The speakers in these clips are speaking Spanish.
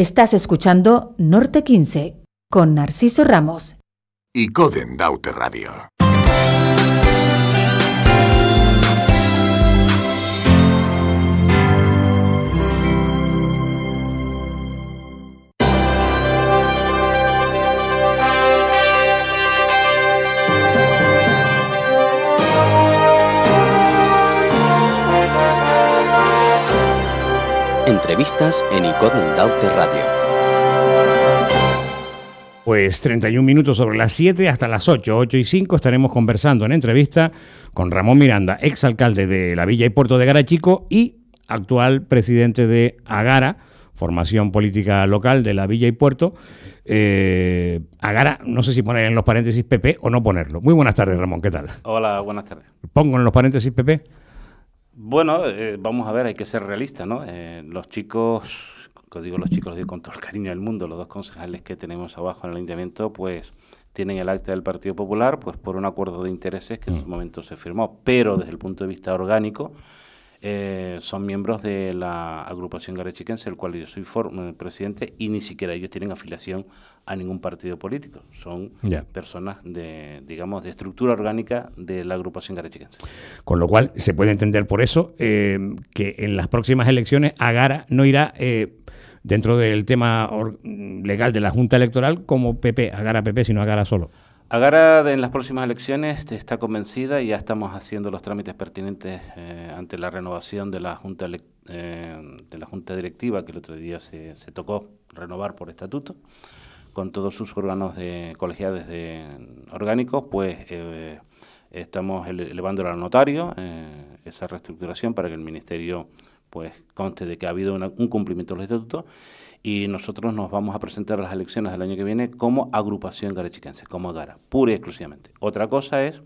Estás escuchando Norte 15 con Narciso Ramos y Coden Daute Radio. Entrevistas en Icodum Daute Radio. Pues 31 minutos sobre las 7 hasta las 8, 8 y 5 estaremos conversando en entrevista con Ramón Miranda, exalcalde de la Villa y Puerto de Garachico y actual presidente de Agara, formación política local de la Villa y Puerto. Eh, Agara, no sé si poner en los paréntesis PP o no ponerlo. Muy buenas tardes, Ramón, ¿qué tal? Hola, buenas tardes. ¿Pongo en los paréntesis PP? Bueno, eh, vamos a ver, hay que ser realistas, ¿no? Eh, los chicos, como digo los chicos, de digo con todo el cariño del mundo, los dos concejales que tenemos abajo en el ayuntamiento, pues tienen el acta del Partido Popular, pues por un acuerdo de intereses que en su mm. momento se firmó, pero desde el punto de vista orgánico, eh, son miembros de la agrupación garachiquense, el cual yo soy eh, presidente, y ni siquiera ellos tienen afiliación a ningún partido político. Son personas de, digamos, de estructura orgánica de la agrupación garachiquense. Con lo cual, se puede entender por eso eh, que en las próximas elecciones Agara no irá... dentro del tema legal de la Junta Electoral como PP, Agara PP, sino Agara solo. Agara en las próximas elecciones está convencida y ya estamos haciendo los trámites pertinentes eh, ante la renovación de la Junta eh, de la Junta Directiva, que el otro día se, se, tocó renovar por estatuto, con todos sus órganos de colegiados de, orgánicos, pues eh, estamos elevando al notario esa reestructuración para que el Ministerio pues conste de que ha habido un cumplimiento de los estatutos y nosotros nos vamos a presentar a las elecciones del año que viene como agrupación garachiquense, como Gara, pura y exclusivamente. Otra cosa es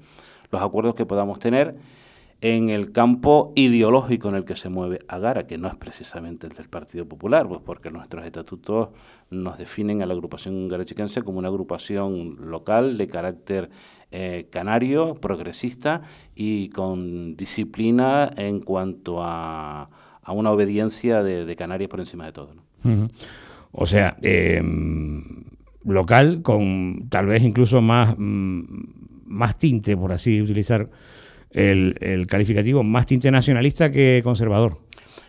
los acuerdos que podamos tener en el campo ideológico en el que se mueve Agara, que no es precisamente el del Partido Popular, pues porque nuestros estatutos nos definen a la agrupación garachiquense como una agrupación local de carácter eh, canario, progresista y con disciplina en cuanto a, una obediencia de, de Canarias por encima de todo. O sea, em, local con tal vez incluso más, mm, más tinte, por así utilizar el, calificativo, más tinte nacionalista que conservador.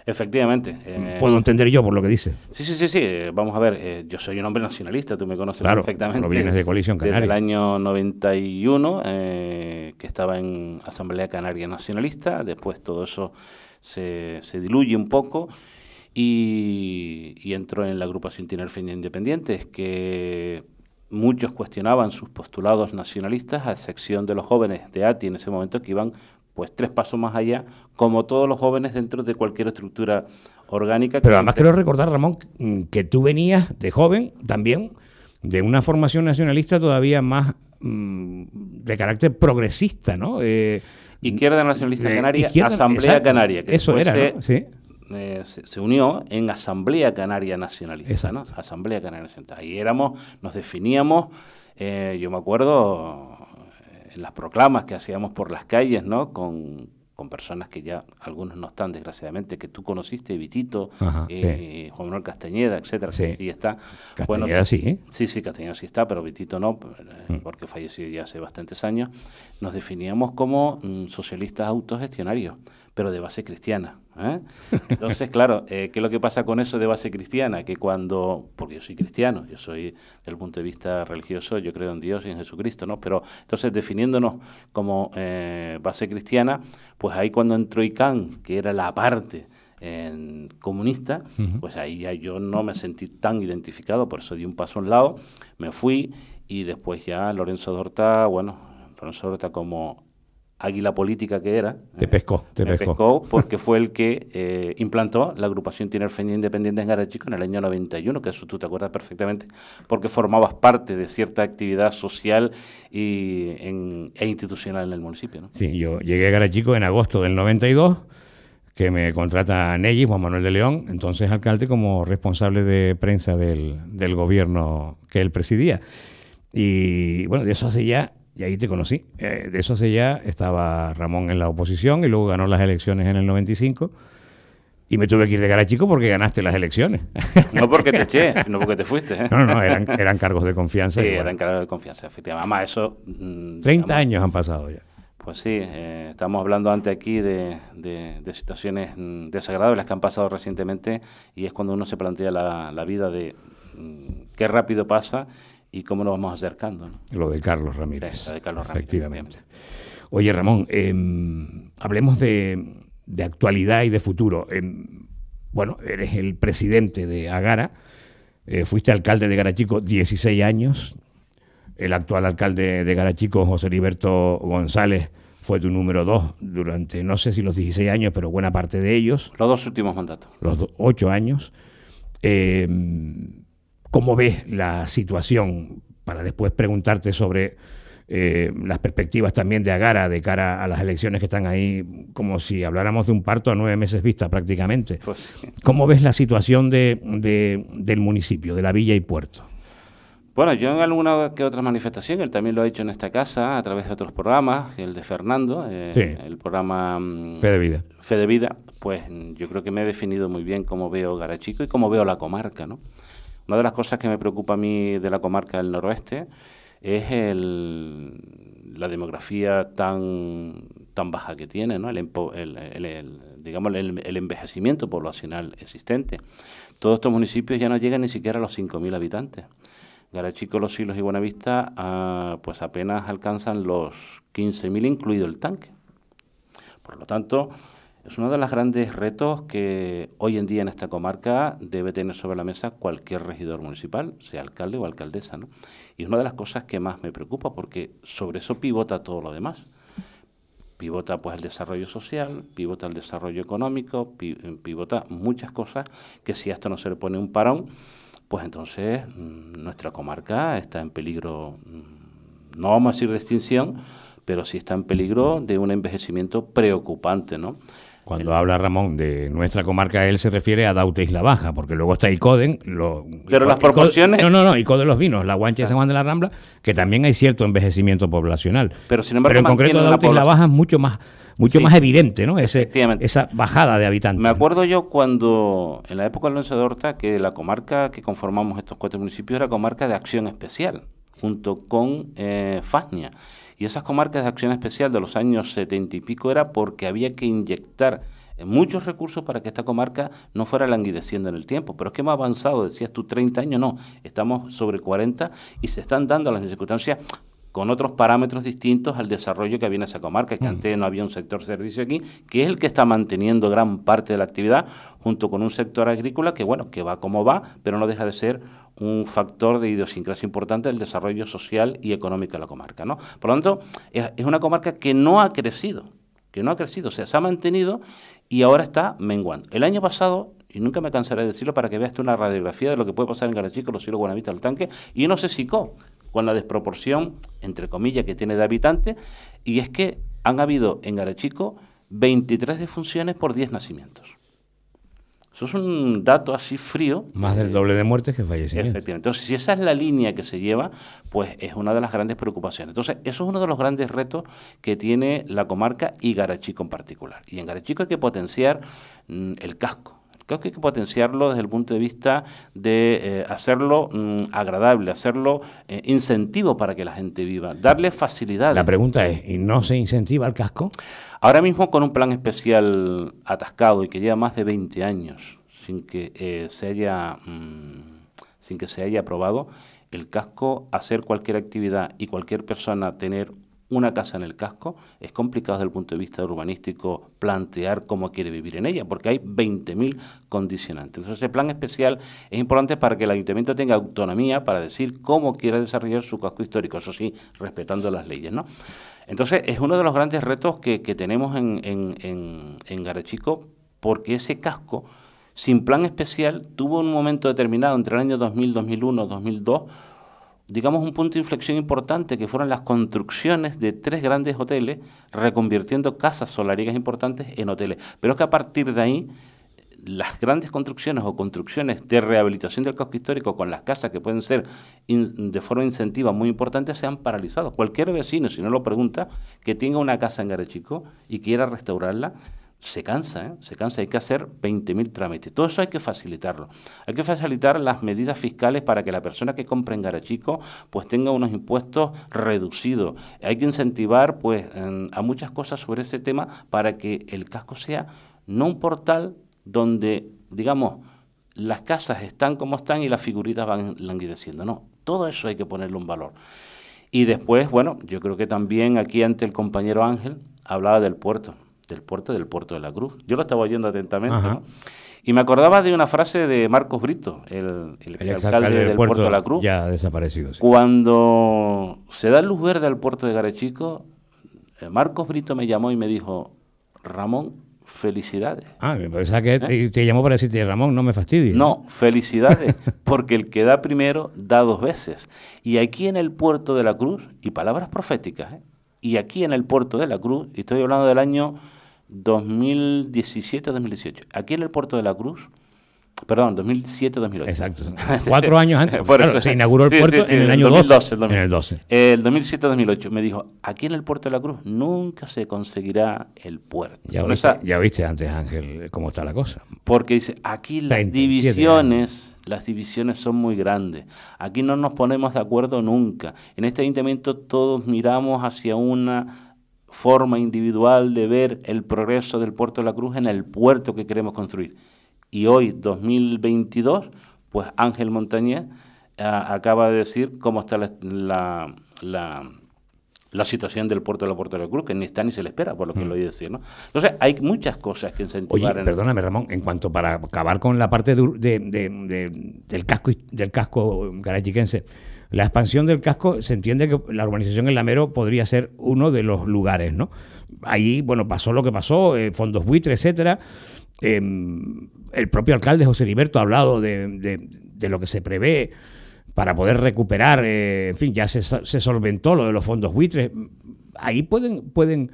Efectivamente. Puedo eh, entender yo por lo que dice. Sí, sí, sí, sí. Eh, vamos a ver, eh, yo soy un hombre nacionalista, tú me conoces perfectamente. Claro, vienes de Coalición Canaria. Desde el año 91, que estaba en Asamblea Canaria Nacionalista, después todo eso se, se diluye un poco y, entró en la agrupación Tinerfeña Independientes, que muchos cuestionaban sus postulados nacionalistas, a excepción de los jóvenes de ATI en ese momento que iban pues tres pasos más allá, como todos los jóvenes dentro de cualquier estructura orgánica. Pero además quiero recordar, Ramón, que tú venías de joven también de una formación nacionalista todavía más mm, de carácter progresista, ¿no? Eh, izquierda Nacionalista Canaria, Asamblea Canaria. Que eso era, ¿Sí? Eh, se, unió en Asamblea Canaria Nacionalista, ¿no? Asamblea Canaria Nacionalista. Ahí éramos, nos definíamos, eh, yo me acuerdo, en las proclamas que hacíamos por las calles, ¿no? Con, personas que ya algunos no están, desgraciadamente, que tú conociste, Vitito, eh, Juan Manuel Castañeda, etcétera, sí. Castañeda sí. Sí, Castañeda sí está, pero Vitito no, mm. porque falleció ya hace bastantes años. Nos definíamos como mm, socialistas autogestionarios pero de base cristiana. ¿eh? Entonces, claro, eh, ¿qué es lo que pasa con eso de base cristiana? Que cuando, porque yo soy cristiano, yo soy del punto de vista religioso, yo creo en Dios y en Jesucristo, ¿no? Pero entonces definiéndonos como eh, base cristiana, pues ahí cuando entró ICANN, que era la parte comunista, pues ahí ya yo no me sentí tan identificado, por eso di un paso a un lado, me fui y después ya Lorenzo Dorta, bueno, Lorenzo Dorta como águila política que era. Te eh, pescó, te pescó. porque fue el que eh, implantó la agrupación Tinerfeña Independiente en Garachico en el año 91, que eso tú te acuerdas perfectamente, porque formabas parte de cierta actividad social y, e institucional en el municipio. ¿no? Sí, yo llegué a Garachico en agosto del 92, que me contrata Nelly, Juan Manuel de León, entonces alcalde como responsable de prensa del, del gobierno que él presidía. Y bueno, de eso hace ya y ahí te conocí. Eh, de eso hace ya estaba Ramón en la oposición y luego ganó las elecciones en el 95. Y me tuve que ir de cara chico porque ganaste las elecciones. No porque te eché, no porque te fuiste. ¿eh? No, no, eran, cargos de confianza. Sí, eran cargos de confianza, efectivamente. Además, eso... 30 mm, años han pasado ya. Pues sí, eh, estamos hablando antes aquí de, de, situaciones mm, desagradables que han pasado recientemente y es cuando uno se plantea la, vida de mm, qué rápido pasa y cómo nos vamos acercando. Lo de Carlos Ramírez. de Efectivamente. Oye, Ramón, em, hablemos de, actualidad y de futuro. Em, bueno, eres el presidente de Agara, eh, fuiste alcalde de Garachico 16 años, el actual alcalde de Garachico, José Heriberto González, fue tu número dos durante, no sé si los 16 años, pero buena parte de ellos. Los dos últimos mandatos. Los ocho años. Eh, ¿Cómo ves la situación? Para después preguntarte sobre eh, las perspectivas también de Agara de cara a las elecciones que están ahí, como si habláramos de un parto a nueve meses vista prácticamente. Pues ¿Cómo ves la situación del municipio, de la villa y puerto? Bueno, yo en alguna que otra manifestación, él también lo ha hecho en esta casa, a través de otros programas, el de Fernando, eh, el programa mm, Fe de Vida. Fe de Vida, pues mm, yo creo que me he definido muy bien cómo veo Garachico y cómo veo la comarca, ¿no? Una de las cosas que me preocupa a mí de la comarca del noroeste es la demografía tan, baja que tiene, ¿no? el, el digamos, el, envejecimiento poblacional existente. Todos estos municipios ya no llegan ni siquiera a los 5.000 habitantes. Garachico, Los Silos y Buenavista ah, pues apenas alcanzan los 15.000, incluido el tanque. Por lo tanto, es uno de los grandes retos que hoy en día en esta comarca debe tener sobre la mesa cualquier regidor municipal, sea alcalde o alcaldesa. ¿no? Y es una de las cosas que más me preocupa porque sobre eso pivota todo lo demás. Pivota pues el desarrollo social, pivota el desarrollo económico, pivota muchas cosas que si a esto no se le pone un parón, pues entonces mm, nuestra comarca está en peligro, mm, no vamos a decir de extinción, pero sí está en peligro de un envejecimiento preocupante, ¿no? Cuando habla Ramón de nuestra comarca, él se refiere a Daute Isla Baja, porque luego está Icoden. Lo, Pero las proporciones. no, no, no, Icoden los vinos, la Guancha y San ah. Juan de la Rambla, que también hay cierto envejecimiento poblacional. Pero sin embargo, en concreto, Daute Isla Baja es mucho más mucho más evidente, ¿no? Ese, esa bajada de habitantes. Me acuerdo yo cuando, en la época de Alonso de Horta, que la comarca que conformamos estos cuatro municipios era comarca de acción especial, junto con eh, Fasnia. Y esas comarcas de acción especial de los años setenta y pico era porque había que inyectar eh, muchos recursos para que esta comarca no fuera languideciendo en el tiempo. Pero es que hemos avanzado, decías tú, 30 años, no, estamos sobre 40 y se están dando las circunstancias con otros parámetros distintos al desarrollo que había en esa comarca, que mm. antes no había un sector servicio aquí, que es el que está manteniendo gran parte de la actividad, junto con un sector agrícola que, bueno, que va como va, pero no deja de ser un factor de idiosincrasia importante del desarrollo social y económico de la comarca. ¿no? Por lo tanto, es, una comarca que no ha crecido, que no ha crecido, o sea, se ha mantenido y ahora está menguando. El año pasado y nunca me cansaré de decirlo para que veas tú una radiografía de lo que puede pasar en Garachico, los cielos Buenavistas, el tanque, y no se sicó con la desproporción, entre comillas, que tiene de habitantes, y es que han habido en Garachico 23 defunciones por 10 nacimientos. Eso es un dato así frío. Más del doble de muertes que fallecimientos. Efectivamente. Entonces, si esa es la línea que se lleva, pues es una de las grandes preocupaciones. Entonces, eso es uno de los grandes retos que tiene la comarca y Garachico en particular. Y en Garachico hay que potenciar mm, el casco. Creo que hay que potenciarlo desde el punto de vista de eh, hacerlo mm, agradable, hacerlo eh, incentivo para que la gente viva, darle facilidad. La pregunta es, ¿y no se incentiva el casco? Ahora mismo con un plan especial atascado y que lleva más de 20 años sin que eh, se haya mm, sin que se haya aprobado el casco, hacer cualquier actividad y cualquier persona tener una casa en el casco, es complicado desde el punto de vista urbanístico plantear cómo quiere vivir en ella, porque hay 20.000 condicionantes. Entonces, ese plan especial es importante para que el ayuntamiento tenga autonomía para decir cómo quiere desarrollar su casco histórico, eso sí, respetando las leyes, ¿no? Entonces, es uno de los grandes retos que, tenemos en, en, en, porque ese casco, sin plan especial, tuvo un momento determinado entre el año 2000, 2001, 2002, digamos, un punto de inflexión importante que fueron las construcciones de tres grandes hoteles, reconvirtiendo casas solariegas importantes en hoteles. Pero es que a partir de ahí, las grandes construcciones o construcciones de rehabilitación del casco histórico con las casas que pueden ser de forma incentiva muy importante se han paralizado. Cualquier vecino, si no lo pregunta, que tenga una casa en Garechico y quiera restaurarla, se cansa, ¿eh? se cansa, hay que hacer 20.000 trámites. Todo eso hay que facilitarlo. Hay que facilitar las medidas fiscales para que la persona que compre en Garachico pues tenga unos impuestos reducidos. Hay que incentivar pues a muchas cosas sobre ese tema para que el casco sea no un portal donde, digamos, las casas están como están y las figuritas van languideciendo. No, todo eso hay que ponerle un valor. Y después, bueno, yo creo que también aquí ante el compañero Ángel hablaba del puerto del puerto, del puerto de la Cruz. Yo lo estaba oyendo atentamente, Y me acordaba de una frase de Marcos Brito, el, alcalde del, puerto, de la Cruz. Ya desaparecido. Sí. Cuando se da luz verde al puerto de Garechico, eh, Marcos Brito me llamó y me dijo, Ramón, felicidades. Ah, me que ¿Eh? te llamó para decirte, Ramón, no me fastidies. No, felicidades, porque el que da primero da dos veces. Y aquí en el puerto de la Cruz, y palabras proféticas, ¿eh? y aquí en el puerto de la Cruz, y estoy hablando del año 2017-2018, aquí en el puerto de la Cruz, Perdón, 2007-2008. Exacto. Cuatro años antes. se inauguró el puerto en el, año 2012. en el 12. el 2007-2008. Me dijo, aquí en el puerto de la Cruz nunca se conseguirá el puerto. Ya, viste, antes, Ángel, cómo está la cosa. Porque dice, aquí las divisiones... Las divisiones son muy grandes. Aquí no nos ponemos de acuerdo nunca. En este ayuntamiento todos miramos hacia una forma individual de ver el progreso del puerto de la Cruz en el puerto que queremos construir. Y hoy, 2022, pues Ángel Montañez ah, acaba de decir cómo está la, la, la, situación del puerto de la la Cruz, que ni está ni se le espera, por lo que mm. lo oí decir. ¿no? Entonces, hay muchas cosas que incentivar. Oye, perdóname, Ramón, en cuanto para acabar con la parte de, de, del casco del casco eh, garachiquense, la expansión del casco, se entiende que la urbanización en Lamero podría ser uno de los lugares, ¿no? Ahí, bueno, pasó lo que pasó, eh, fondos buitres, etcétera. Em, el propio alcalde José Liberto ha hablado de, lo que se prevé para poder recuperar, eh, en fin, ya se, solventó lo de los fondos buitres. Ahí pueden, pueden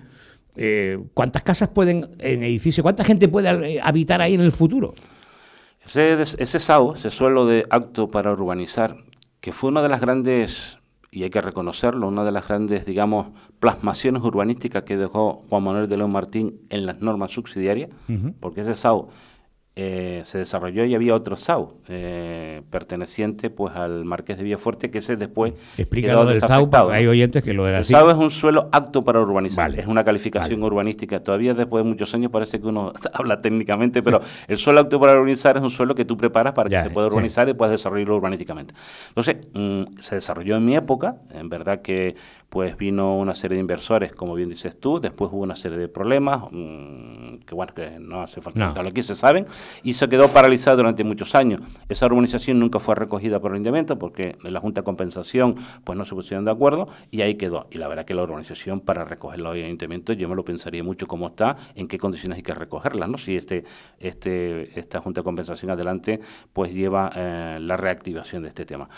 eh, ¿cuántas casas pueden en edificio, cuánta gente puede habitar ahí en el futuro? Ese, ese SAO, ese suelo de acto para urbanizar, que fue una de las grandes, y hay que reconocerlo, una de las grandes, digamos, plasmaciones urbanísticas que dejó Juan Manuel de León Martín en las normas subsidiarias, porque ese SAO eh, se desarrolló y había otro SAU eh, perteneciente pues al Marqués de Villafuerte que ese después explica lo del SAU hay oyentes que lo de el SAU es un suelo apto para urbanizar es una calificación urbanística todavía después de muchos años parece que uno habla técnicamente pero el suelo apto para urbanizar es un suelo que tú preparas para que se pueda urbanizar y puedas desarrollarlo urbanísticamente entonces mm, se desarrolló en mi época en verdad que pues vino una serie de inversores, como bien dices tú, después hubo una serie de problemas, mm, que bueno, que no hace falta no. lo que se saben, y se quedó paralizada durante muchos años. Esa urbanización nunca fue recogida por el Ayuntamiento porque la Junta de Compensación pues no se pusieron de acuerdo y ahí quedó. Y la verdad que la urbanización para recogerla hoy en yo me lo pensaría mucho cómo está, en qué condiciones hay que recogerla, ¿no? Si este, este, esta Junta de Compensación adelante pues lleva eh, la reactivación de este tema.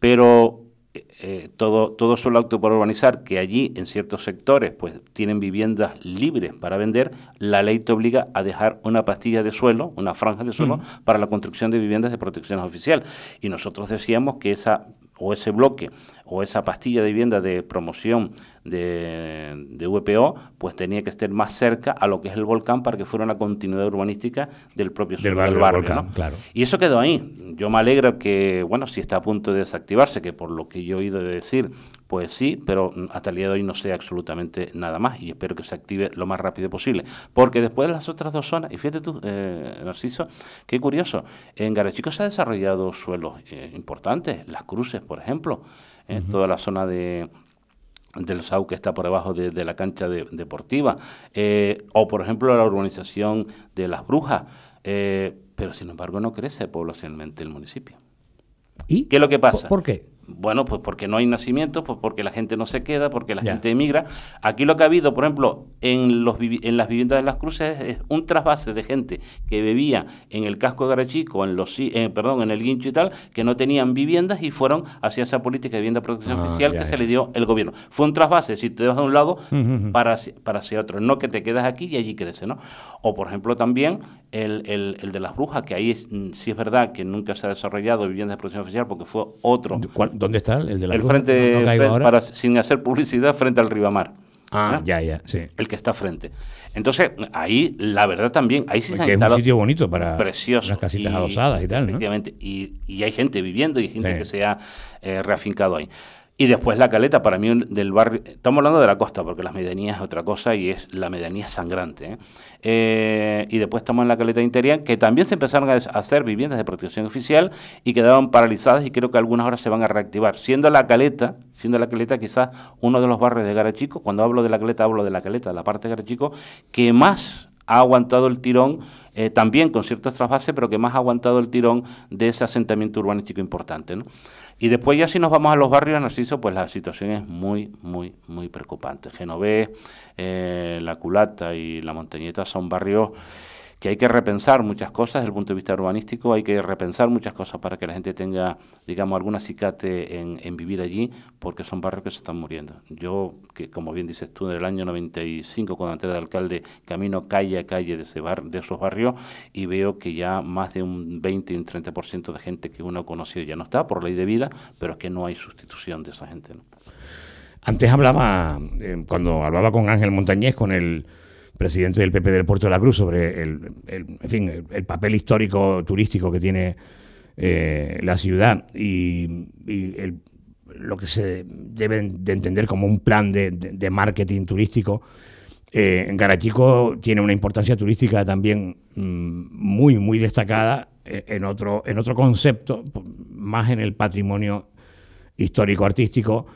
Pero eh, todo, todo solo acto por urbanizar, que allí en ciertos sectores pues tienen viviendas libres para vender, la ley te obliga a dejar una pastilla de suelo, una franja de suelo, mm. para la construcción de viviendas de protección oficial. Y nosotros decíamos que esa o ese bloque o esa pastilla de vivienda de promoción de, VPO, pues tenía que estar más cerca a lo que es el volcán para que fuera una continuidad urbanística del propio del del claro. Y eso quedó ahí. Yo me alegro que, bueno, si está a punto de desactivarse, que por lo que yo he oído decir, pues sí, pero hasta el día de hoy no sé absolutamente nada más y espero que se active lo más rápido posible. Porque después de las otras dos zonas, y fíjate tú, eh, Narciso, qué curioso, en Garachico se han desarrollado suelos eh, importantes, las cruces, por ejemplo en toda la zona de, del SAU que está por debajo de, la cancha deportiva, eh, o por ejemplo la urbanización de las brujas, eh, pero sin embargo no crece poblacionalmente el municipio. ¿Y? ¿Qué es lo que pasa? ¿Por qué? Bueno, pues porque no hay nacimiento, pues porque la gente no se queda, porque la gente emigra. Aquí lo que ha habido, por ejemplo, en, los en las viviendas de las cruces es un trasvase de gente que bebía en el casco de Garachico, en los eh, perdón, en el guincho y tal, que no tenían viviendas y fueron hacia esa política de vivienda de protección ah, oficial que se le dio el gobierno. Fue un trasvase, si te vas de un lado para, para hacia otro, no que te quedas aquí y allí crece, ¿no? O por ejemplo también el, el, el de las brujas, que ahí mm, sí es verdad que nunca se ha desarrollado vivienda de protección oficial porque fue otro. ¿Dónde está el de la el frente, para, sin hacer publicidad, frente al Ribamar. Ah, ya, ya, sí. El que está frente. Entonces, ahí, la verdad también, ahí sí se han es un sitio bonito para unas casitas adosadas y tal, Efectivamente, y, hay gente viviendo y gente que se ha eh, reafincado ahí. Y después la caleta, para mí, del barrio. Estamos hablando de la costa, porque las medianías es otra cosa y es la medianía sangrante. ¿eh? Eh, y después estamos en la caleta interior, que también se empezaron a hacer viviendas de protección oficial y quedaban paralizadas y creo que algunas ahora se van a reactivar. Siendo la caleta, siendo la caleta quizás uno de los barrios de Garachico, cuando hablo de la caleta, hablo de la caleta, de la parte de Garachico, que más ha aguantado el tirón, eh, también con ciertos trasvases, pero que más ha aguantado el tirón de ese asentamiento urbanístico importante. Y después ya si nos vamos a los barrios de Narciso, pues la situación es muy, muy, muy preocupante. Genovés, eh, La Culata y La Montañeta son barrios que hay que repensar muchas cosas desde el punto de vista urbanístico, hay que repensar muchas cosas para que la gente tenga, digamos, algún acicate en, vivir allí, porque son barrios que se están muriendo. Yo, que como bien dices tú, en el año 95, cuando entré de alcalde, camino calle a calle de, ese bar, de esos barrios y veo que ya más de un 20 y un 30% de gente que uno ha conocido ya no está por ley de vida, pero es que no hay sustitución de esa gente. Antes hablaba, eh, cuando hablaba con Ángel Montañés, con el presidente del PP del Puerto de la Cruz, sobre el, en fin, el, papel histórico turístico que tiene eh, la ciudad y, lo que se debe de entender como un plan de, marketing turístico. Eh, en Garachico tiene una importancia turística también mm, muy, muy destacada eh, en otro, en otro concepto, más en el patrimonio histórico-artístico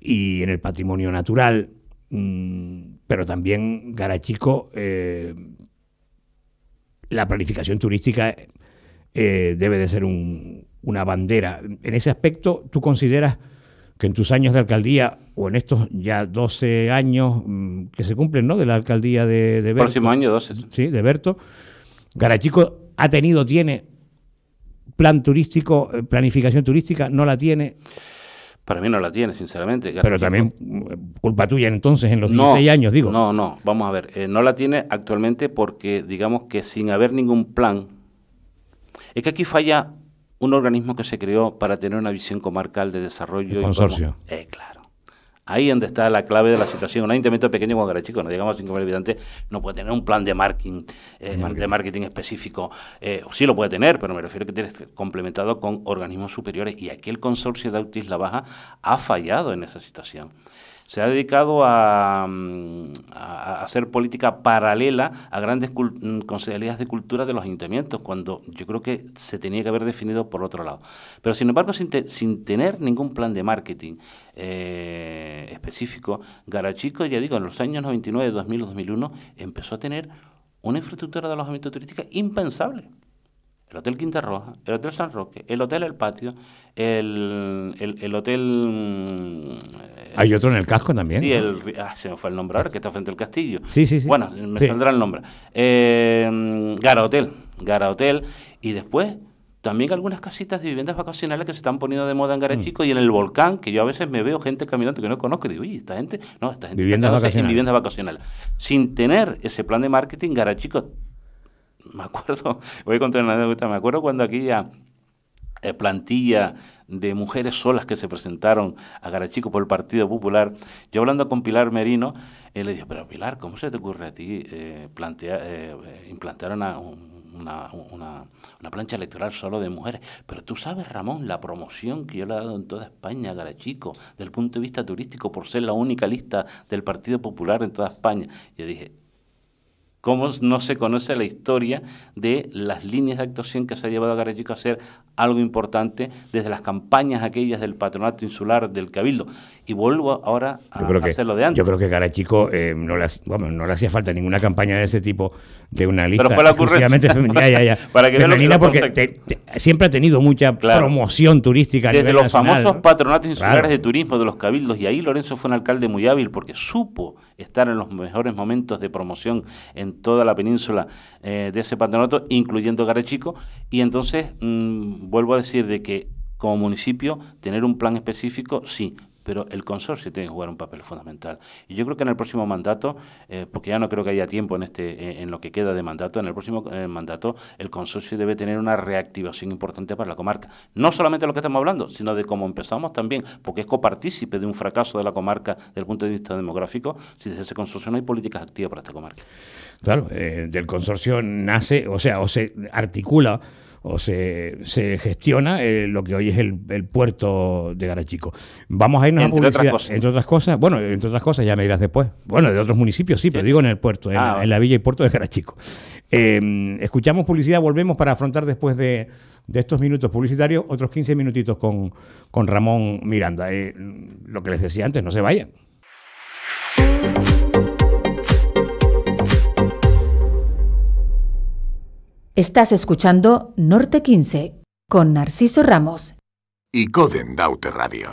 y en el patrimonio natural Mm, pero también Garachico, eh, la planificación turística eh, debe de ser una bandera. En ese aspecto, ¿tú consideras que en tus años de alcaldía o en estos ya 12 años mm, que se cumplen, ¿no? De la alcaldía de, de Berto. Próximo año 12. Sí, de Berto. Garachico ha tenido, tiene plan turístico, eh, planificación turística, no la tiene. Para mí no la tiene, sinceramente. Pero también culpa tuya entonces en los 16 años, digo. No, no, vamos a ver. Eh, no la tiene actualmente porque, digamos que sin haber ningún plan, es que aquí falla un organismo que se creó para tener una visión comarcal de desarrollo. consorcio. Y eh, claro. Ahí donde está la clave de la situación. Un ayuntamiento pequeño como chico. no digamos a 5.000 habitantes, no puede tener un plan eh, de marketing, De marketing específico. Eh, sí lo puede tener, pero me refiero a que tiene complementado con organismos superiores. Y aquí el consorcio de Autis La Baja ha fallado en esa situación se ha dedicado mm, a, hacer política paralela a grandes mm, concejalías de cultura de los ayuntamientos, cuando yo creo que se tenía que haber definido por otro lado. Pero sin embargo, sin, tener ningún plan de marketing eh, específico, Garachico, ya digo, en los años 99, 2000, 2001, empezó a tener una infraestructura de alojamiento turística impensable el Hotel Quinta Roja, el Hotel San Roque, el Hotel El Patio, el, Hotel... Mm, Hay otro en el casco también. Sí, el, ah, se me fue el nombre ahora, que está frente al castillo. Sí, sí, sí. Bueno, me saldrá el nombre. Eh, Gara Hotel, Gara Hotel, y después también algunas casitas de viviendas vacacionales que se están poniendo de moda en Garachico mm. y en el volcán, que yo a veces me veo gente caminando que no conozco y digo, uy, esta gente, no, esta gente viviendas vacacionales. viviendas vacacionales. Sin tener ese plan de marketing, Gara Chico... me acuerdo, voy a contar una me acuerdo cuando aquella eh, plantilla de mujeres solas que se presentaron a Garachico por el Partido Popular, yo hablando con Pilar Merino, él le dije, pero Pilar, ¿cómo se te ocurre a ti eh, plantear, eh, implantar una, una, plancha electoral solo de mujeres? Pero tú sabes, Ramón, la promoción que yo le he dado en toda España a Garachico, desde el punto de vista turístico, por ser la única lista del Partido Popular en toda España. Yo dije, cómo no se conoce la historia de las líneas de actuación que se ha llevado a Garachico a hacer algo importante desde las campañas aquellas del patronato insular del Cabildo. Y vuelvo ahora a, que, hacerlo de antes. Yo creo que Garachico eh, no, le, hacía falta ninguna campaña de ese tipo de una lista Pero fue la exclusivamente femenina. Para porque siempre ha tenido mucha promoción turística. desde los famosos patronatos insulares de turismo de los Cabildos, y ahí Lorenzo fue un alcalde muy hábil porque supo estar en los mejores momentos de promoción en toda la península eh, de ese patronato, incluyendo Garechico. Y entonces mm, vuelvo a decir de que como municipio tener un plan específico, sí, pero el consorcio tiene que jugar un papel fundamental. Y yo creo que en el próximo mandato, eh, porque ya no creo que haya tiempo en, este, eh, en lo que queda de mandato, en el próximo eh, mandato el consorcio debe tener una reactivación importante para la comarca. No solamente de lo que estamos hablando, sino de cómo empezamos también, porque es copartícipe de un fracaso de la comarca desde el punto de vista demográfico, si desde ese consorcio no hay políticas activas para esta comarca. Claro, del consorcio nace, o sea, o se articula o se, gestiona eh, lo que hoy es el, puerto de Garachico. Vamos a irnos a publicidad, entre otras cosas, bueno, entre otras cosas ya me dirás después. Bueno, de otros municipios sí, pero digo en el puerto, en, ah, la villa y puerto de Garachico. Em, escuchamos publicidad, volvemos para afrontar después de, estos minutos publicitarios otros 15 minutitos con, Ramón Miranda. Eh, lo que les decía antes, no se vayan. Estás escuchando Norte 15 con Narciso Ramos y Coden Radio.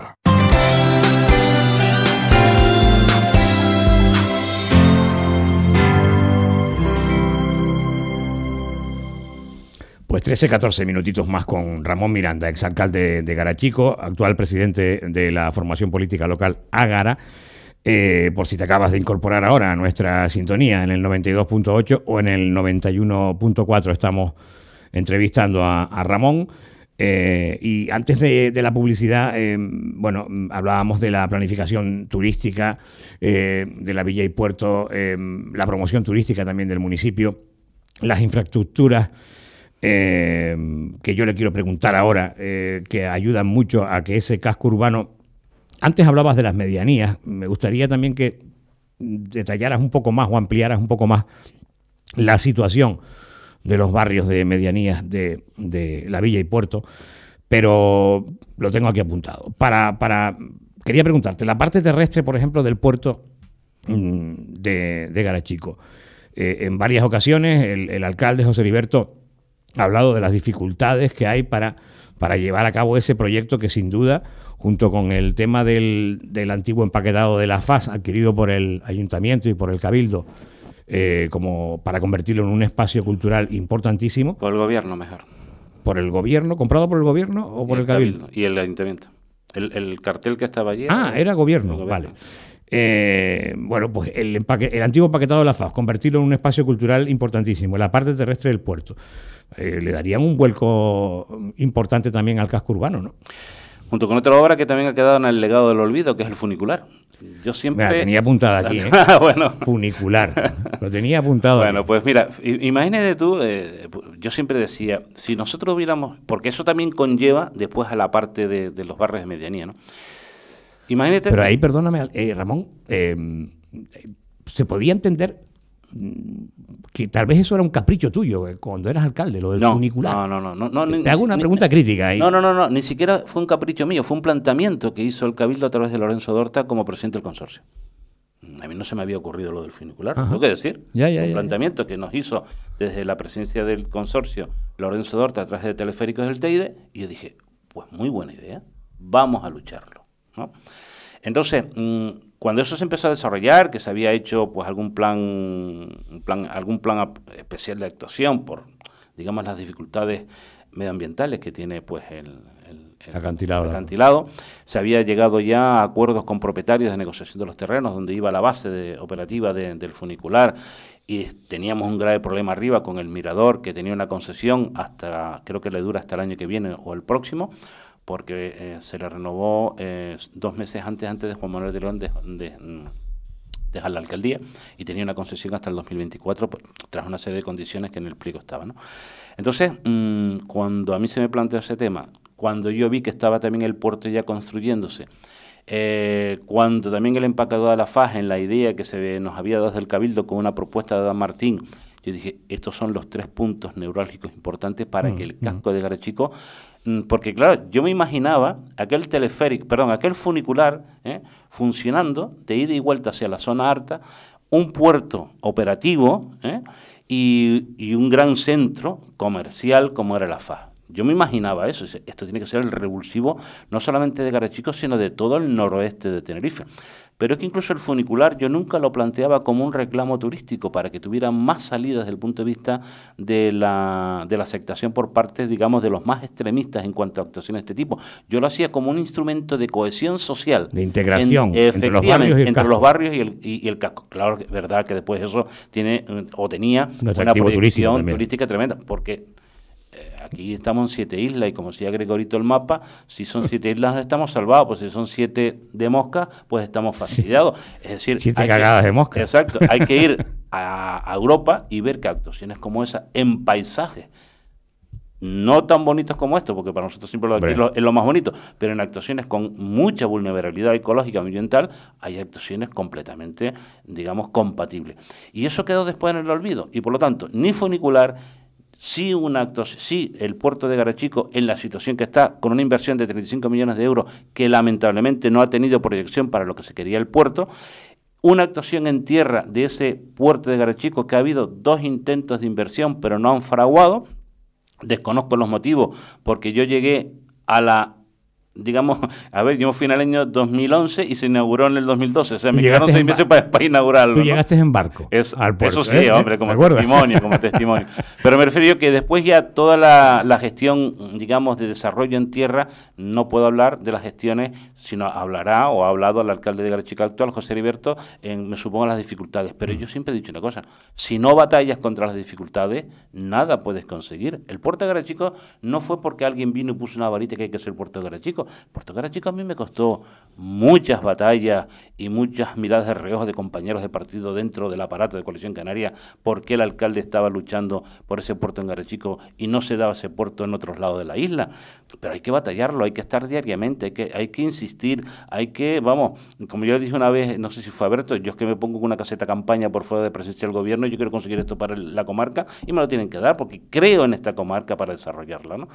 Pues 13, 14 minutitos más con Ramón Miranda, exalcalde de Garachico, actual presidente de la formación política local Ágara eh, por si te acabas de incorporar ahora a nuestra sintonía en el 92.8 o en el 91.4 estamos entrevistando a, Ramón. Eh, y antes de, la publicidad, eh, bueno, hablábamos de la planificación turística de la Villa y Puerto, la promoción turística también del municipio, las infraestructuras que yo le quiero preguntar ahora, que ayudan mucho a que ese casco urbano antes hablabas de las medianías. Me gustaría también que detallaras un poco más o ampliaras un poco más la situación de los barrios de medianías de, la Villa y Puerto, pero lo tengo aquí apuntado. Para, quería preguntarte, la parte terrestre, por ejemplo, del puerto mm, de, de Garachico. Eh, en varias ocasiones el, alcalde José Heriberto ha hablado de las dificultades que hay para para llevar a cabo ese proyecto que sin duda, junto con el tema del, del antiguo empaquetado de la FAS adquirido por el ayuntamiento y por el cabildo, eh, como para convertirlo en un espacio cultural importantísimo. Por el gobierno mejor. ¿Por el gobierno? ¿Comprado por el gobierno o por el, cabildo? Y el ayuntamiento. El, cartel que estaba allí. Ah, era, gobierno, vale. Eh, bueno, pues el, empaque, el antiguo paquetado de la FAO convertirlo en un espacio cultural importantísimo, la parte terrestre del puerto. Eh, le darían un vuelco importante también al casco urbano, ¿no? Junto con otra obra que también ha quedado en el legado del olvido, que es el funicular. Yo siempre. Mira, tenía apuntada aquí, ¿eh? bueno. Funicular. Lo tenía apuntado. Bueno, pues mira, imagínate tú, eh, yo siempre decía, si nosotros hubiéramos. Porque eso también conlleva después a la parte de, de los barrios de medianía, ¿no? Imagínate. Pero ahí, perdóname, eh, Ramón, em, se podía entender mm, que tal vez eso era un capricho tuyo eh, cuando eras alcalde, lo del funicular. No, no, no, no, Te hago una pregunta crítica ahí. No, no, no, no, ni siquiera fue un capricho mío, fue un planteamiento que hizo el Cabildo a través de Lorenzo Dorta como presidente del consorcio. Mm, a mí no se me había ocurrido lo del funicular, tengo que decir. un planteamiento que nos hizo desde la presencia del consorcio Lorenzo Dorta a través de Teleféricos del Teide, y yo dije, pues muy buena idea, vamos a lucharlo. Entonces, mm, cuando eso se empezó a desarrollar, que se había hecho pues algún plan, algún plan especial de actuación por, digamos, las dificultades medioambientales que tiene pues el, acantilado, Se había llegado ya a acuerdos con propietarios de negociación de los terrenos, donde iba la base de, operativa del funicular, y teníamos un grave problema arriba con el mirador, que tenía una concesión hasta, creo que le dura hasta el año que viene o el próximo porque eh, se le renovó eh, dos meses antes, antes de Juan Manuel de León de, mm, dejar la alcaldía y tenía una concesión hasta el 2024 tras una serie de condiciones que en el pliego estaba. ¿no? Entonces, mm, cuando a mí se me planteó ese tema, cuando yo vi que estaba también el puerto ya construyéndose, eh, cuando también el empacador de la FAS en la idea que se nos había dado desde el Cabildo con una propuesta de Dan Martín, yo dije, estos son los tres puntos neurálgicos importantes para que el mm, casco de Garachico Mm, porque claro, yo me imaginaba aquel teleférico, perdón, aquel funicular ¿eh? funcionando de ida y vuelta hacia la zona harta, un puerto operativo ¿eh? y, un gran centro comercial como era la FA. Yo me imaginaba eso, esto tiene que ser el revulsivo no solamente de Garachico sino de todo el noroeste de Tenerife. Pero es que incluso el funicular yo nunca lo planteaba como un reclamo turístico para que tuviera más salidas desde el punto de vista de la, aceptación por parte, digamos, de los más extremistas en cuanto a actuaciones de este tipo. Yo lo hacía como un instrumento de cohesión social. De integración. entre los barrios y el, casco. y el, casco. Claro, es verdad que después eso tiene o tenía una proyección turística tremenda, porque aquí estamos en siete islas y como decía Gregorito el mapa, si son siete islas no estamos salvados, pues si son siete de mosca, pues estamos facilitados. Es decir, siete cagadas de mosca. Exacto, hay que ir a, Europa y ver que actuaciones como esa en paisajes no tan bonitos como estos, porque para nosotros siempre es lo más bonito, pero en actuaciones con mucha vulnerabilidad ecológica ambiental hay actuaciones completamente, digamos, compatibles. Y eso quedó después en el olvido, y por lo tanto, ni funicular, sí, un acto el puerto de Garachico, en la situación que está, con una inversión de 35 millones de euros, que lamentablemente no ha tenido proyección para lo que se quería el puerto, una actuación en tierra de ese puerto de Garachico, que ha habido dos intentos de inversión, pero no han fraguado. Desconozco los motivos, porque yo llegué a la digamos, a ver, yo fui en el año 2011 y se inauguró en el 2012, o sea, me quedaron seis meses para, para, inaugurarlo. Tú llegaste en barco. al puerto, eso sí, ¿eh? hombre, como testimonio, como testimonio. Pero me refiero yo que después ya toda la, gestión, digamos, de desarrollo en tierra, no puedo hablar de las gestiones sino hablará o ha hablado al alcalde de Garachico actual, José Heriberto, en, me supongo, las dificultades. Pero mm. yo siempre he dicho una cosa, si no batallas contra las dificultades, nada puedes conseguir. El puerto de Garachico no fue porque alguien vino y puso una varita que hay que hacer el puerto de Garachico. El puerto de Garachico a mí me costó muchas batallas y muchas miradas de reojo de compañeros de partido dentro del aparato de Coalición Canaria, porque el alcalde estaba luchando por ese puerto en Garachico y no se daba ese puerto en otros lados de la isla pero hay que batallarlo, hay que estar diariamente, hay que, insistir, hay que, vamos, como yo le dije una vez, no sé si fue abierto, yo es que me pongo con una caseta campaña por fuera de presencia del gobierno, yo quiero conseguir esto para la comarca y me lo tienen que dar porque creo en esta comarca para desarrollarla, ¿no?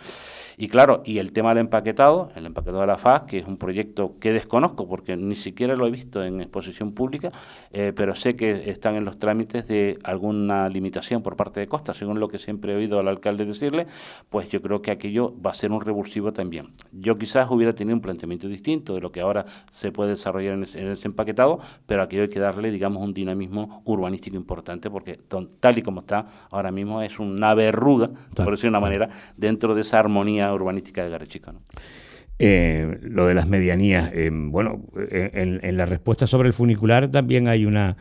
Y claro, y el tema del empaquetado, el empaquetado de la FAS, que es un proyecto que desconozco porque ni siquiera lo he visto en exposición pública, eh, pero sé que están en los trámites de alguna limitación por parte de Costa, según lo que siempre he oído al alcalde decirle, pues yo creo que aquello va a ser un revolucionario también. Yo quizás hubiera tenido un planteamiento distinto de lo que ahora se puede desarrollar en, ese, empaquetado, pero aquí hay que darle, digamos, un dinamismo urbanístico importante porque tal y como está ahora mismo es una verruga, por decirlo de una manera, dentro de esa armonía urbanística de Garechica. Eh, lo de las medianías, eh, bueno, en, la respuesta sobre el funicular también hay una...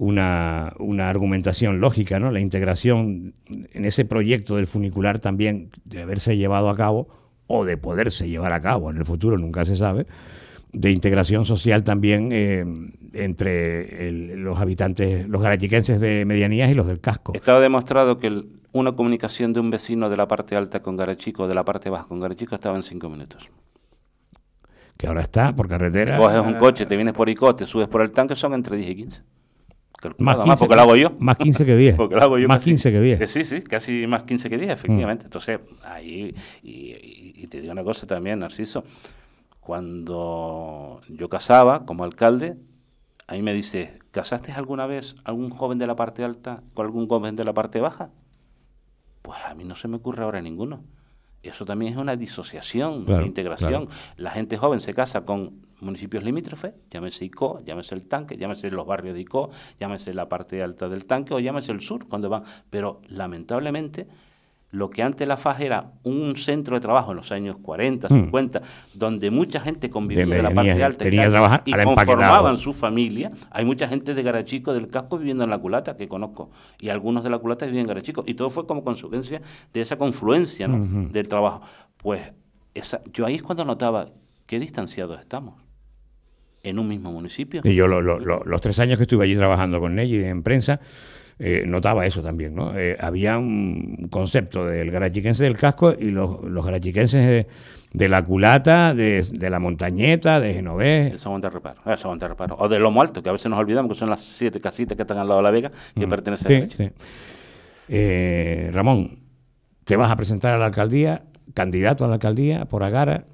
Una, una, argumentación lógica, ¿no? La integración en ese proyecto del funicular también de haberse llevado a cabo o de poderse llevar a cabo en el futuro, nunca se sabe, de integración social también eh, entre los habitantes, los garachiquenses de medianías y los del casco. Estaba demostrado que una comunicación de un vecino de la parte alta con Garachico, de la parte baja con Garachico, estaba en cinco minutos. Que ahora está por carretera. Coges un coche, te vienes por Icote, subes por el tanque, son entre 10 y 15. Más 15, porque lo hago yo. Más 15 que 10. más 15 que 10. sí, sí, casi más 15 que 10, efectivamente. Mm. Entonces, ahí, y, te digo una cosa también, Narciso, cuando yo casaba como alcalde, ahí me dice, ¿casaste alguna vez algún joven de la parte alta con algún joven de la parte baja? Pues a mí no se me ocurre ahora ninguno. Eso también es una disociación, una integración. La gente joven se casa con municipios limítrofes, llámese ICO, llámese el tanque, llámese los barrios de ICO, llámese la parte alta del tanque o llámese el sur cuando van. Pero lamentablemente lo que antes la FAG era un centro de trabajo en los años 40, 50, mm. donde mucha gente convivía en la parte alta y, trabajar, conformaban su familia. Hay mucha gente de Garachico del casco viviendo en La Culata, que conozco, y algunos de La Culata viven en Garachico. Y todo fue como consecuencia de esa confluencia del trabajo. Pues yo ahí es cuando notaba qué distanciados estamos en un mismo municipio. Y yo los tres años que estuve allí trabajando con y en prensa, eh, notaba eso también, ¿no? Eh, había un concepto del garachiquense del casco y los, garachiquenses de, la culata, de, la montañeta, de Genovés. de de reparo, reparo. O de Lomo Alto, que a veces nos olvidamos que son las siete casitas que están al lado de la vega que mm. pertenecen a sí. Eh, Ramón, te vas a presentar a la alcaldía, candidato a la alcaldía por Agara.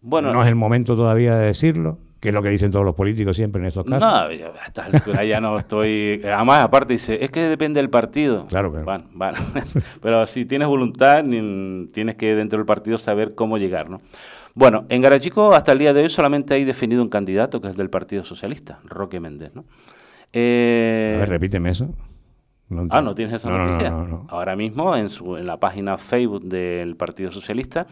Bueno, no es el momento todavía de decirlo que es lo que dicen todos los políticos siempre en estos casos. No, yo a esta ya no estoy. Además, aparte dice, es que depende del partido. Claro, claro. Bueno, Pero si tienes voluntad, tienes que dentro del partido saber cómo llegar, ¿no? Bueno, en Garachico hasta el día de hoy solamente hay definido un candidato que es del Partido Socialista, Roque Méndez, eh, A ver, repíteme eso. ah, no tienes esa noticia. Ahora mismo en, su, en la página Facebook del Partido Socialista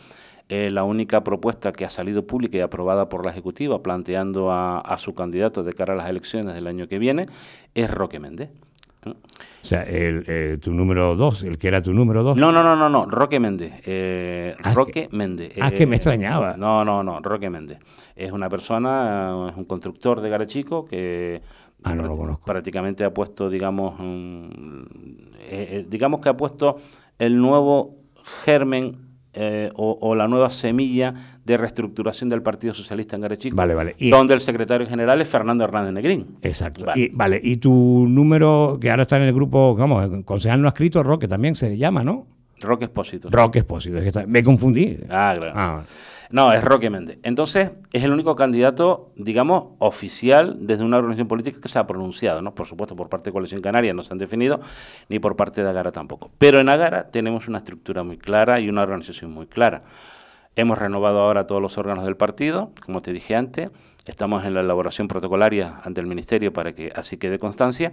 la única propuesta que ha salido pública y aprobada por la Ejecutiva planteando a, su candidato de cara a las elecciones del año que viene es Roque Méndez. O sea, el, eh, tu número dos, el que era tu número dos. No, no, no, no, no Roque Méndez. Eh, ah, Roque Méndez. Ah, que me eh, extrañaba. No, no, no, Roque Méndez. Es una persona, es un constructor de Garachico que ah, Prácticamente ha puesto, digamos, mm, digamos que ha puesto el nuevo germen eh, o, la nueva semilla de reestructuración del Partido Socialista en Garechico. donde el secretario general es Fernando Hernández Negrín. Exacto. Vale. Y, tu número, que ahora está en el grupo, vamos, el concejal no ha escrito, Roque también se llama, ¿no? Roque Espósito. Roque Espósito, me confundí. Ah, claro. Ah. No, es Roque Méndez. Entonces, es el único candidato, digamos, oficial desde una organización política que se ha pronunciado, ¿no? Por supuesto, por parte de Coalición Canaria no se han definido, ni por parte de Agara tampoco. Pero en Agara tenemos una estructura muy clara y una organización muy clara. Hemos renovado ahora todos los órganos del partido, como te dije antes. Estamos en la elaboración protocolaria ante el Ministerio para que así quede constancia.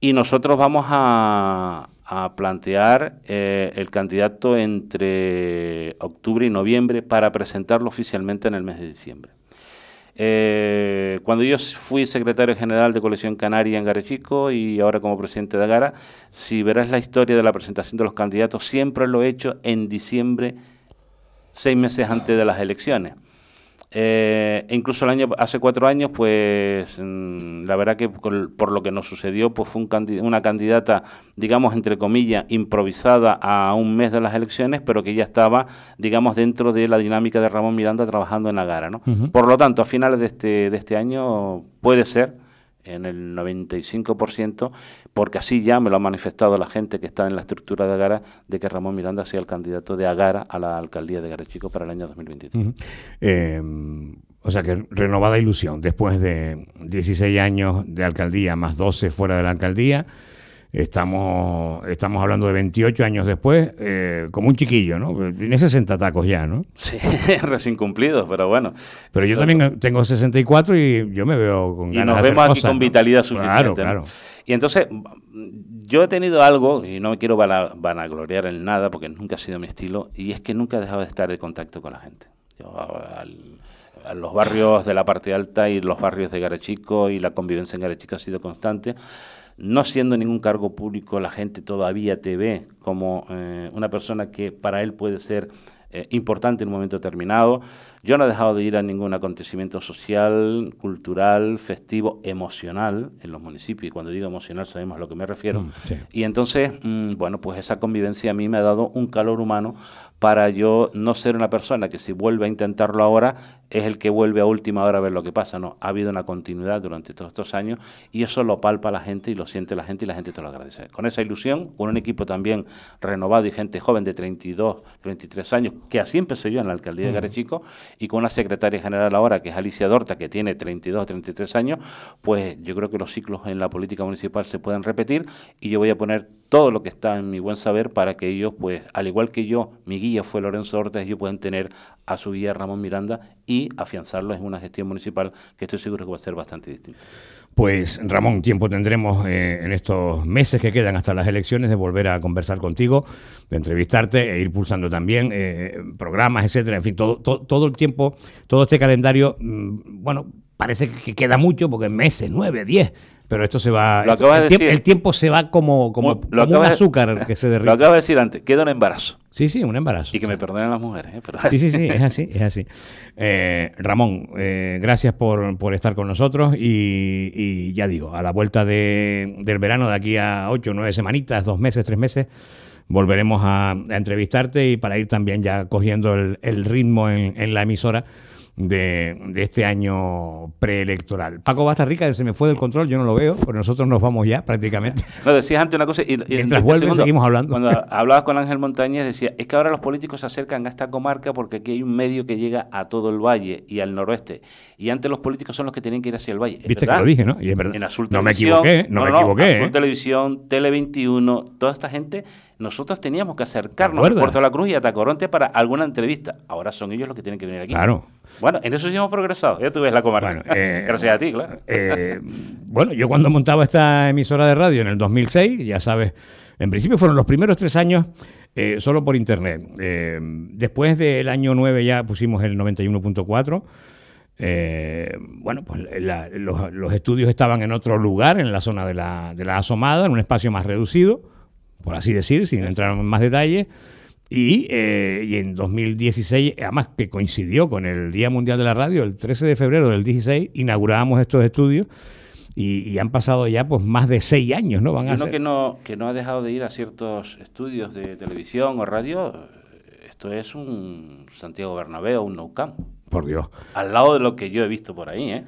Y nosotros vamos a, a plantear eh, el candidato entre octubre y noviembre para presentarlo oficialmente en el mes de diciembre. Eh, cuando yo fui secretario general de Colección Canaria en Garechico y ahora como presidente de Agara, si verás la historia de la presentación de los candidatos, siempre lo he hecho en diciembre, seis meses antes de las elecciones. Eh, incluso el año, hace cuatro años, pues mm, la verdad que por, lo que nos sucedió, pues fue un una candidata, digamos, entre comillas, improvisada a un mes de las elecciones, pero que ya estaba, digamos, dentro de la dinámica de Ramón Miranda trabajando en Agara. ¿no? Por lo tanto, a finales de este, de este año puede ser en el 95%, porque así ya me lo ha manifestado la gente que está en la estructura de Agara, de que Ramón Miranda sea el candidato de Agara a la alcaldía de Garechico para el año 2023. O sea que renovada ilusión, después de 16 años de alcaldía más 12 fuera de la alcaldía, estamos, estamos hablando de 28 años después, eh, como un chiquillo, ¿no? Tiene 60 tacos ya, ¿no? Sí, recién cumplidos, pero bueno. Pero yo también tengo 64 y yo me veo con ganas Y nos vemos aquí con vitalidad suficiente. Claro, claro. Y entonces, yo he tenido algo, y no me quiero vanagloriar en nada, porque nunca ha sido mi estilo, y es que nunca he dejado de estar de contacto con la gente. Yo ah, al los barrios de la parte alta y los barrios de Garachico y la convivencia en Garachico ha sido constante. No siendo ningún cargo público, la gente todavía te ve como eh, una persona que para él puede ser eh, importante en un momento determinado. Yo no he dejado de ir a ningún acontecimiento social, cultural, festivo, emocional en los municipios. Y cuando digo emocional sabemos a lo que me refiero. Mm, y entonces, mm, bueno, pues esa convivencia a mí me ha dado un calor humano para yo no ser una persona que si vuelve a intentarlo ahora es el que vuelve a última hora a ver lo que pasa. No, ha habido una continuidad durante todos estos años y eso lo palpa la gente y lo siente la gente y la gente te lo agradece. Con esa ilusión, con un equipo también renovado y gente joven de 32, 33 años, que así empecé yo en la alcaldía de Garechico, y con la secretaria general ahora que es Alicia Dorta, que tiene 32, 33 años, pues yo creo que los ciclos en la política municipal se pueden repetir y yo voy a poner todo lo que está en mi buen saber para que ellos, pues al igual que yo, mi guía, fue Lorenzo Ortega, ellos pueden tener a su guía Ramón Miranda y afianzarlo en una gestión municipal que estoy seguro que va a ser bastante distinta. Pues Ramón, tiempo tendremos eh, en estos meses que quedan hasta las elecciones de volver a conversar contigo, de entrevistarte e ir pulsando también eh, programas, etcétera. En fin, todo, todo, el tiempo, todo este calendario, mm, bueno, parece que queda mucho porque meses, nueve, diez, pero esto se va. el, tiempo, se va como, como, un azúcar que se derrite. Lo acaba de decir antes, queda un embarazo. Sí, sí, un embarazo. Y que me perdonen las mujeres. ¿eh? Sí, sí, sí, es así, es así. Eh, Ramón, eh, gracias por, por, estar con nosotros y, ya digo, a la vuelta de, del verano, de aquí a ocho, nueve semanitas, dos meses, tres meses, volveremos a, entrevistarte y para ir también ya cogiendo el, ritmo en la emisora de, este año preelectoral. Paco Basta Rica se me fue del control, yo no lo veo, pero nosotros nos vamos ya prácticamente. No, decías antes una cosa y, en mientras este seguimos hablando. Cuando hablabas con Ángel Montañez decía, es que ahora los políticos se acercan a esta comarca porque aquí hay un medio que llega a todo el valle y al noroeste. Y antes los políticos son los que tienen que ir hacia el valle. Viste que lo dije, ¿no? Y es verdad. En no me equivoqué, no, me equivoqué. ¿eh? Televisión, Tele 21, toda esta gente nosotros teníamos que acercarnos a Puerto de la Cruz y a Tacoronte para alguna entrevista. Ahora son ellos los que tienen que venir aquí. Claro. Bueno, en eso sí hemos progresado. Ya tuve la comarca. Eh, Gracias a ti, claro. Eh, bueno, yo cuando montaba esta emisora de radio en el 2006, ya sabes, en principio fueron los primeros tres años eh, solo por internet. después del año 9 ya pusimos el 91.4. bueno, pues los, estudios estaban en otro lugar, en la zona de la asomada, en un espacio más reducido por así decir, sin entrar en más detalle. Y, eh, y, en 2016, además que coincidió con el Día Mundial de la Radio, el 13 de febrero del 16, inaugurábamos estos estudios y, han pasado ya pues más de seis años, ¿no? Van a que no que no ha dejado de ir a ciertos estudios de televisión o radio, esto es un Santiago Bernabéu, un Nou Camp. Por Dios. Al lado de lo que yo he visto por ahí, ¿eh?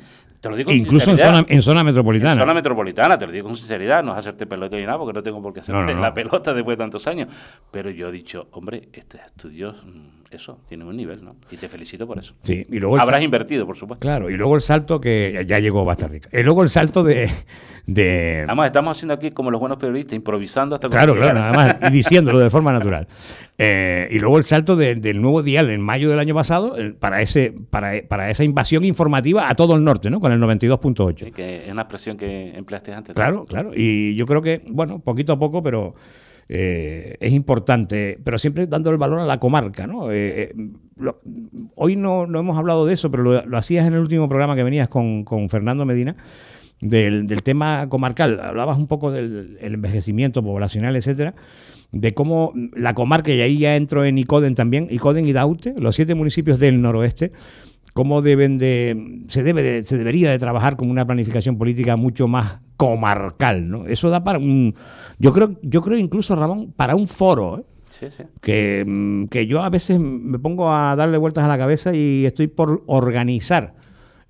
incluso en zona, metropolitana. En zona metropolitana, te lo digo con sinceridad, no es hacerte pelota ni nada, porque no tengo por qué hacerte la pelota después de tantos años. Pero yo he dicho, hombre, este estudios eso, tiene un nivel, ¿no? Y te felicito por eso. Sí, y luego Habrás invertido, por supuesto. Claro, y luego el salto que ya llegó Basta Rica. Y eh, luego el salto de, de... Además, estamos haciendo aquí como los buenos periodistas, improvisando hasta... Claro, claro, nada más, y diciéndolo de forma natural. Eh, y luego el salto del nuevo dial en mayo del año pasado eh, para, ese, para, esa invasión informativa a todo el norte, ¿no? Con el 92.8. que es una expresión que empleaste antes. Claro, claro. Y yo creo que, bueno, poquito a poco, pero... Eh, es importante, pero siempre dando el valor a la comarca. ¿no? Eh, eh, hoy no, no, hemos hablado de eso, pero lo, hacías en el último programa que venías con, Fernando Medina. Del, tema comarcal, hablabas un poco del envejecimiento poblacional, etcétera, de cómo la comarca, y ahí ya entro en Icoden también, Icoden y Daute, los siete municipios del noroeste, cómo deben de, se, debe se debería de trabajar con una planificación política mucho más comarcal, ¿no? Eso da para un, yo creo, yo creo incluso, Ramón, para un foro, ¿eh? Que, mm, que, yo a veces me pongo a darle vueltas a la cabeza y estoy por organizar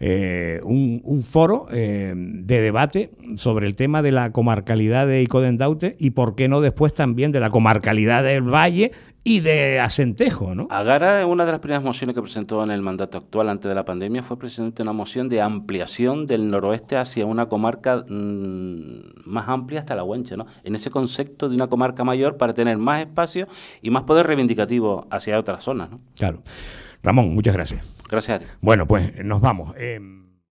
eh, un, foro eh, de debate sobre el tema de la comarcalidad de Icodendaute y por qué no después también de la comarcalidad del Valle y de Acentejo, ¿no? Agara, una de las primeras mociones que presentó en el mandato actual antes de la pandemia fue precisamente una moción de ampliación del noroeste hacia una comarca mm, más amplia hasta la Huancha, ¿no? En ese concepto de una comarca mayor para tener más espacio y más poder reivindicativo hacia otras zonas, ¿no? Claro. Ramón, muchas gracias. Gracias Bueno, pues nos vamos. Em,